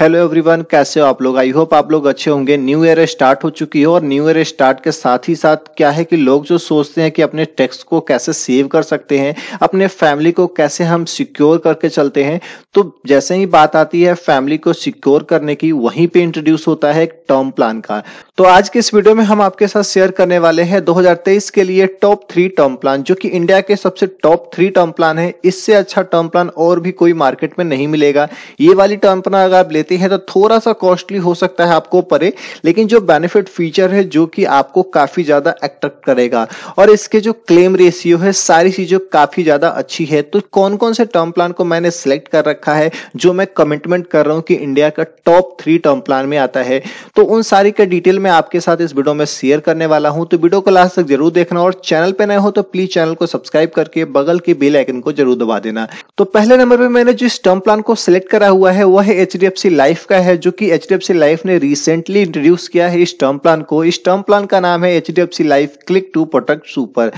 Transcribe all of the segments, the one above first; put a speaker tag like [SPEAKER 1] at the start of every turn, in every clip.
[SPEAKER 1] hello everyone कैसे हो आप लोग आई होप आप लोग अच्छे होंगे न्यू ईयर स्टार्ट हो चुकी है और न्यू ईयर स्टार्ट के साथ ही साथ क्या है कि लोग जो सोचते हैं कि अपने टैक्स को कैसे सेव कर सकते हैं अपने फैमिली को कैसे हम सिक्योर करके चलते हैं तो जैसे ही बात आती है फैमिली को सिक्योर करने की वहीं पे इंट्रोड्यूस होता है टर्म प्लान का तो आज के इस वीडियो में हम आपके साथ शेयर करने वाले हैं दो के लिए टॉप थ्री टर्म प्लान जो कि इंडिया के सबसे टॉप थ्री टर्म प्लान है इससे अच्छा टर्म प्लान और भी कोई मार्केट में नहीं मिलेगा ये वाली टर्म प्लान अगर आप लेते लेते हैं तो थोड़ा सा कॉस्टली हो सकता है आपको परे लेकिन जो बेनिफिट फीचर है जो कि आपको काफी ज्यादा अट्रैक्ट करेगा और इसके जो क्लेम रेशियो है सारी चीजें काफी ज्यादा अच्छी है तो कौन कौन से टर्म प्लान को मैंने सिलेक्ट कर रखा है जो मैं कमिटमेंट कर रहा हूं कि इंडिया का टॉप थ्री टर्म प्लान में आता है तो उन सारी का डिटेल मैं आपके साथ इस वीडियो में शेयर करने वाला हूं तो वीडियो को लास्ट तक जरूर देखना और चैनल पर नए हो तो प्लीज चैनल को सब्सक्राइब करके बगल के बेल आइकन को जरूर दबा देना तो पहले नंबर पर मैंने जिस टर्म प्लान को सिलेक्ट करा हुआ है वह है एच लाइफ का है जो कि एच लाइफ ने रिसेंटली इंट्रोड्यूस किया है इस टर्म प्लान को इस टर्म प्लान का नाम है H life click to protect super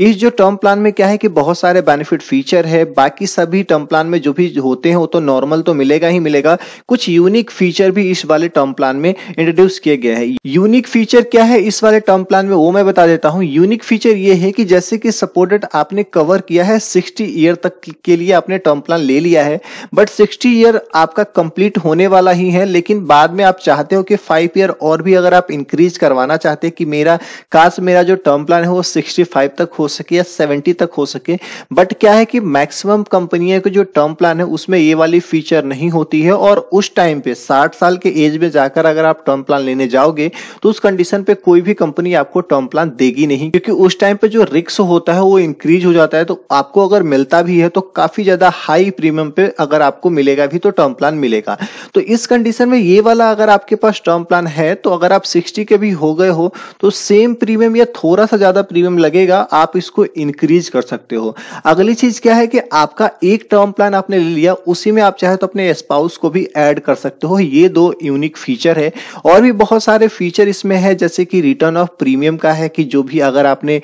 [SPEAKER 1] इस जो टर्म प्लान में क्या है कि बहुत सारे बेनिफिट फीचर है बाकी सभी टर्म प्लान में जो भी होते हैं वो तो नॉर्मल तो मिलेगा ही मिलेगा कुछ यूनिक फीचर भी इस वाले टर्म प्लान में इंट्रोड्यूस किया गया है यूनिक फीचर क्या है इस वाले टर्म प्लान में वो मैं बता देता हूँ यूनिक फीचर ये है कि जैसे कि सपोर्टेड आपने कवर किया है सिक्सटी ईयर तक के लिए आपने टर्म प्लान ले लिया है बट सिक्सटी ईयर आपका कंप्लीट होने होने वाला ही है लेकिन बाद में आप चाहते हो कि फाइव ईयर और भी अगर आप इंक्रीज करवाना चाहते हैं कि मेरा काश मेरा जो टर्म प्लान है वो सिक्सटी फाइव तक हो सके या सेवेंटी तक हो सके बट क्या है कि मैक्सिमम कंपनियों के जो टर्म प्लान है उसमें ये वाली फीचर नहीं होती है और उस टाइम पे साठ साल के एज में जाकर अगर आप टर्म प्लान लेने जाओगे तो उस कंडीशन पे कोई भी कंपनी आपको टर्म प्लान देगी नहीं क्योंकि उस टाइम पे जो रिक्स होता है वो इंक्रीज हो जाता है तो आपको अगर मिलता भी है तो काफी ज्यादा हाई प्रीमियम पे अगर आपको मिलेगा भी तो टर्म प्लान मिलेगा तो इस कंडीशन में ये वाला अगर आपके पास टर्म प्लान है तो अगर आप सिक्सटी के भी हो गए हो तो सेम प्रीमियम या थोड़ा सा ज्यादा प्रीमियम लगेगा आप इसको इंक्रीज कर सकते हो अगली चीज क्या है कि आपका एक टर्म प्लान आपने ले लिया उसी में आप चाहे तो अपने स्पाउस को भी ऐड कर सकते हो ये दो यूनिक फीचर है और भी बहुत सारे फीचर इसमें है जैसे कि रिटर्न ऑफ प्रीमियम का है कि जो भी अगर आपने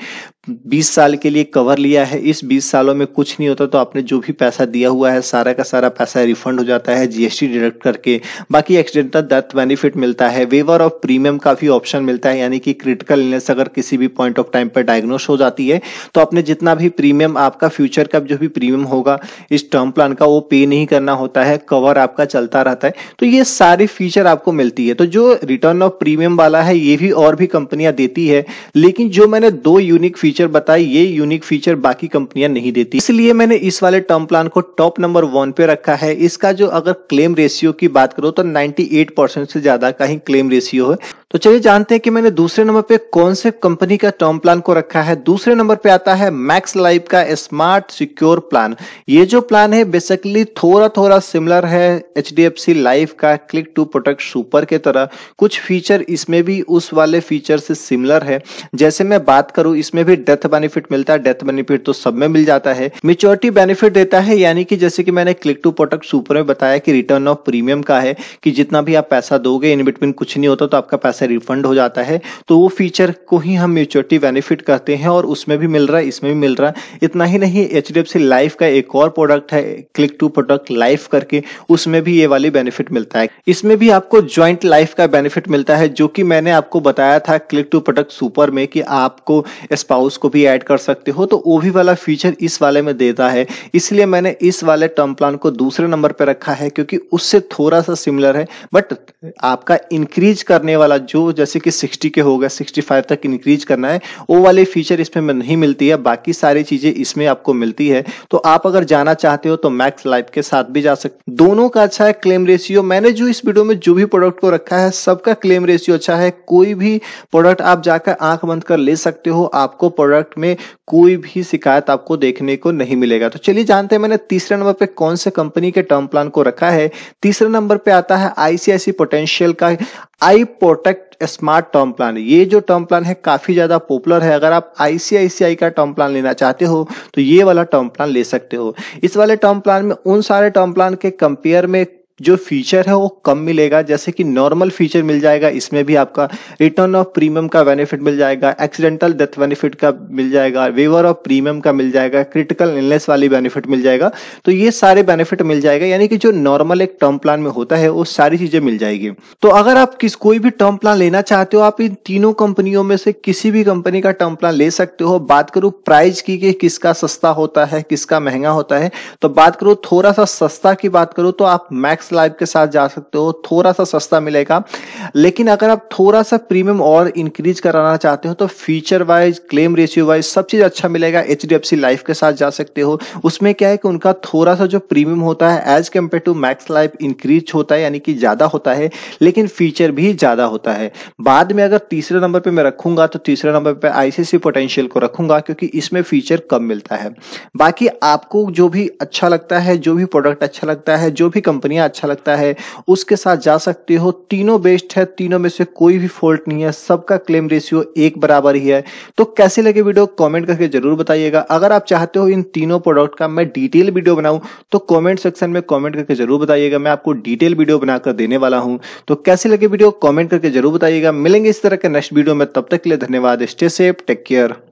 [SPEAKER 1] बीस साल के लिए कवर लिया है इस बीस सालों में कुछ नहीं होता तो आपने जो भी पैसा दिया हुआ है सारा का सारा पैसा रिफंड हो जाता है जीएसटी डिडक्ट करके बाकी एक्सीडेंटल डेथ बेनिफिट मिलता है वेवर ऑफ प्रीमियम का भी ऑप्शन मिलता है यानी कि क्रिटिकल इलनेस अगर किसी भी पॉइंट ऑफ टाइम पर डायग्नोस हो जाती है तो आपने जितना भी प्रीमियम आपका फ्यूचर का जो भी प्रीमियम होगा इस टर्म प्लान का वो पे नहीं करना होता है कवर आपका चलता रहता है तो ये सारे फीचर आपको मिलती है तो जो रिटर्न ऑफ प्रीमियम वाला है ये भी और भी कंपनियां देती है लेकिन जो मैंने दो यूनिक फीचर फीचर बताई ये यूनिक फीचर बाकी कंपनियां नहीं देती इसलिए मैंने इस वाले टर्म प्लान को टॉप नंबर वन पे रखा है इसका जो अगर क्लेम रेशियो की बात करो तो 98 परसेंट से ज्यादा का ही क्लेम रेशियो है तो चलिए जानते हैं कि मैंने दूसरे नंबर पे कौन से कंपनी का टर्म प्लान को रखा है दूसरे नंबर पे आता है मैक्स लाइफ का स्मार्ट सिक्योर प्लान ये जो प्लान है बेसिकली थोड़ा थोड़ा सिमिलर है एच लाइफ का क्लिक टू प्रोटेक्ट सुपर के तरह कुछ फीचर इसमें भी उस वाले फीचर से सिमिलर है जैसे मैं बात करूं इसमें भी डेथ बेनिफिट मिलता है डेथ बेनिफिट तो सब में मिल जाता है मेच्योरिटी बेनिफिट देता है यानी कि जैसे कि मैंने क्लिक टू प्रोटेक्ट सुपर में बताया कि रिटर्न ऑफ प्रीमियम का है कि जितना भी आप पैसा दोगे इन बिटवीन कुछ नहीं होता तो आपका पैसा से रिफंड हो जाता है तो वो फीचर को ही हम म्यूचुअलिटी बेनिफिट कहते हैं और उसमें भी मिल रहा है इसमें भी मिल रहा है इतना ही नहीं एच डी लाइफ का एक और प्रोडक्ट है क्लिक टू प्रोडक्ट लाइफ करके उसमें भी ये वाली बेनिफिट मिलता है इसमें भी आपको ज्वाइंट लाइफ का बेनिफिट मिलता है जो कि मैंने आपको बताया था क्लिक टू प्रोडक्ट सुपर में कि आपको स्पाउस को भी ऐड कर सकते हो तो वो भी वाला फीचर इस वाले में देता है इसलिए मैंने इस वाले टर्म प्लान को दूसरे नंबर पर रखा है क्योंकि उससे थोड़ा सा सिमिलर है बट आपका इंक्रीज करने वाला जो जैसे कि 60 के होगा 65 तक इंक्रीज करना है वो वाले फीचर इसमें में नहीं मिलती है बाकी सारी चीजें इसमें आपको मिलती है तो आप अगर जाना चाहते हो तो मैक्स लाइफ के साथ भी जा सकते दोनों का अच्छा है क्लेम रेशियो मैंने जो इस वीडियो में जो भी प्रोडक्ट को रखा है सबका क्लेम रेशियो अच्छा है कोई भी प्रोडक्ट आप जाकर आंख बंद कर ले सकते हो आपको प्रोडक्ट में कोई भी शिकायत आपको देखने को नहीं मिलेगा तो चलिए जानते हैं मैंने तीसरे नंबर पे कौन से कंपनी के टर्म प्लान को रखा है तीसरे नंबर पे आता है आईसीआईसी पोटेंशियल का iProtect smart term plan ये जो टर्म प्लान है काफ़ी ज़्यादा पॉपुलर है अगर आप आईसीआईसीआई का टर्म प्लान लेना चाहते हो तो ये वाला टर्म प्लान ले सकते हो इस वाले टर्म प्लान में उन सारे टर्म प्लान के कंपेयर में जो फीचर है वो कम मिलेगा जैसे कि नॉर्मल फीचर मिल जाएगा इसमें भी आपका रिटर्न ऑफ प्रीमियम का बेनिफिट मिल जाएगा एक्सीडेंटल डेथ बेनिफिट का मिल जाएगा वेवर ऑफ प्रीमियम का मिल जाएगा क्रिटिकल इलनेस वाली बेनिफिट मिल जाएगा तो ये सारे बेनिफिट मिल जाएगा यानी कि जो नॉर्मल एक टर्म प्लान में होता है वो सारी चीजें मिल जाएगी तो अगर आप किस कोई भी टर्म प्लान लेना चाहते हो आप इन तीनों कंपनियों में से किसी भी कंपनी का टर्म प्लान ले सकते हो बात करूँ प्राइस की कि किसका सस्ता होता है किसका महंगा होता है तो बात करूँ थोड़ा सा सस्ता की बात करूँ तो आप मैक्स मैक्स लाइफ के साथ जा सकते हो थोड़ा सा सस्ता मिलेगा लेकिन अगर आप थोड़ा सा प्रीमियम और इंक्रीज कराना चाहते हो तो feature wise claim ratio wise सब चीज़ अच्छा मिलेगा H D F C life के साथ जा सकते हो उसमें क्या है कि उनका थोड़ा सा जो प्रीमियम होता है as compared to Max Life increase होता है यानी कि ज़्यादा होता है लेकिन फीचर भी ज़्यादा होता है बाद में अगर तीसरे नंबर पर मैं रखूंगा तो तीसरे नंबर पर आईसीसी पोटेंशियल को रखूंगा क्योंकि इसमें फीचर कम मिलता है बाकी आपको जो भी अच्छा लगता है जो भी प्रोडक्ट अच्छा लगता है जो भी कंपनियां अच्छा अच्छा लगता है उसके साथ जा सकते हो तीनों बेस्ट है तीनों में से कोई भी फॉल्ट नहीं है सबका क्लेम रेशियो एक बराबर ही है तो कैसे लगे वीडियो कमेंट करके जरूर बताइएगा अगर आप चाहते हो इन तीनों प्रोडक्ट का मैं डिटेल वीडियो बनाऊं तो कमेंट सेक्शन में कमेंट करके जरूर बताइएगा मैं आपको डिटेल वीडियो बनाकर देने वाला हूं तो कैसे लगे वीडियो कमेंट करके जरूर बताइएगा मिलेंगे इस तरह के नेक्स्ट वीडियो में तब तक के लिए धन्यवाद स्टे सेफ टेक केयर